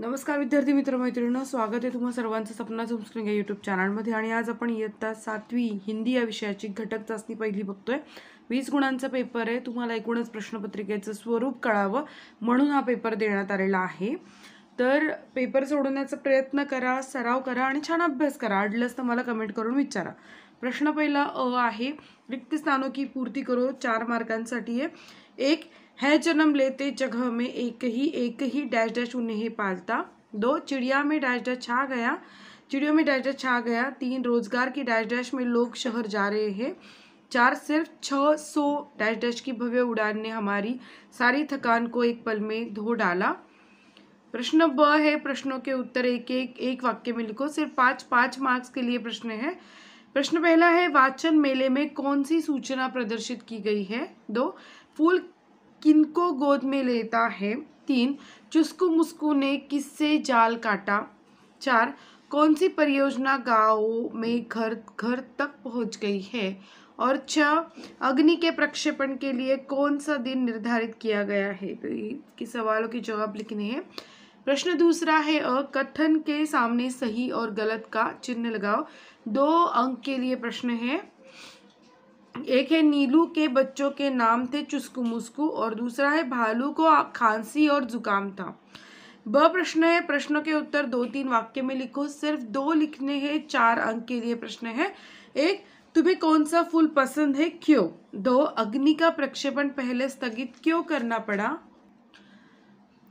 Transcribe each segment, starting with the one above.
नमस्कार विद्यार्थी मित्र मैत्रिणींनो स्वागत आहे तुम्हा सर्वांचं सपना झुमस्क्रिंग या यूट्यूब चॅनलमध्ये आणि आज आपण इयत्ता सातवी हिंदी या विषयाची घटक चाचणी पहिली बघतोय वीस गुणांचा पेपर आहे तुम्हाला एकूणच प्रश्नपत्रिकेचं स्वरूप कळावं म्हणून हा पेपर देण्यात आलेला आहे तर पेपर सोडवण्याचा प्रयत्न करा सराव करा आणि छान अभ्यास करा अडलंच तर मला कमेंट करून विचारा प्रश्न पहला अ है रिक्त स्थानों की पूर्ति करो चार मार्कांसाठी है एक है जन्म लेते जगह में एक ही एक ही डैश डैश उन्हें पालता दो चिड़िया में डैश डैश छा गया चिड़ियों में डैश डैश छा गया तीन रोजगार की डैश डैश में लोग शहर जा रहे हैं चार सिर्फ छ सौ डैश डैश की भव्य उड़ान ने हमारी सारी थकान को एक पल में धो डाला प्रश्न ब है प्रश्नों के उत्तर एक एक एक वाक्य में लिखो सिर्फ पाँच पाँच मार्क्स के लिए प्रश्न है प्रश्न पहला है वाचन मेले में कौन सी सूचना प्रदर्शित की गई है दो फूल किनको गोद में लेता है तीन चुस्कू मुस्कू ने किससे जाल काटा चार कौन सी परियोजना गाँव में घर घर तक पहुंच गई है और छ अग्नि के प्रक्षेपण के लिए कौन सा दिन निर्धारित किया गया है तो ये सवालों के जवाब लिखने हैं प्रश्न दूसरा है अ कथन के सामने सही और गलत का चिन्ह लगाओ दो अंक के लिए प्रश्न है एक है नीलू के बच्चों के नाम थे चुस्कू मुस्कू और दूसरा है भालू को खांसी और जुकाम था ब प्रश्न है प्रश्नों के उत्तर दो तीन वाक्य में लिखो सिर्फ दो लिखने हैं चार अंक के लिए प्रश्न है एक तुम्हें कौन सा फूल पसंद है क्यों दो अग्नि का प्रक्षेपण पहले स्थगित क्यों करना पड़ा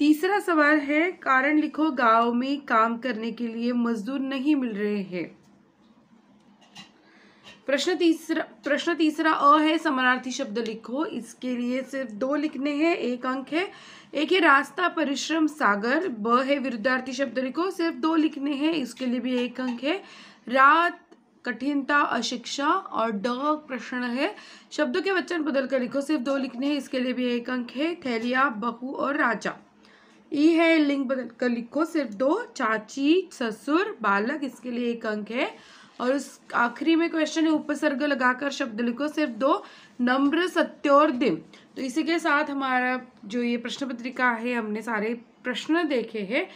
तीसरा सवाल है कारण लिखो गांव में काम करने के लिए मजदूर नहीं मिल रहे हैं प्रश्न तीसरा प्रश्न तीसरा अ है समानार्थी शब्द लिखो इसके लिए सिर्फ दो लिखने हैं एक अंक है एक है रास्ता परिश्रम सागर ब है विरुद्धार्थी शब्द लिखो सिर्फ दो लिखने हैं इसके लिए भी एक अंक है रात कठिनता अशिक्षा और ड प्रश्न है शब्दों के वचन बदलकर लिखो सिर्फ दो लिखने हैं इसके लिए भी एक अंक है थैलिया बहु और राजा ई है लिंग बदल कर लिखो सिर्फ दो चाची ससुर बालक इसके लिए एक अंक है और उस आखिरी में क्वेश्चन है उपसर्ग लगाकर शब्द लिखो सिर्फ दो नम्र सत्योर दिन तो इसी के साथ हमारा जो ये प्रश्न पत्रिका है हमने सारे प्रश्न देखे हैं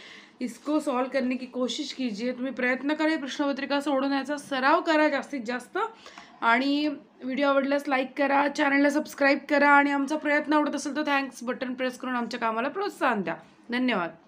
इसको सॉल्व करने की कोशिश कीजिए तुम्ही प्रयत्न करा प्रश्नपत्रिका सोडवण्याचा सराव करा जास्तीत जास्त आणि व्हिडिओ आवडल्यास लाईक करा चॅनलला सबस्क्राईब करा आणि आमचा प्रयत्न आवडत असेल तर थँक्स बटन प्रेस करून आमच्या कामाला प्रोत्साहन द्या धन्यवाद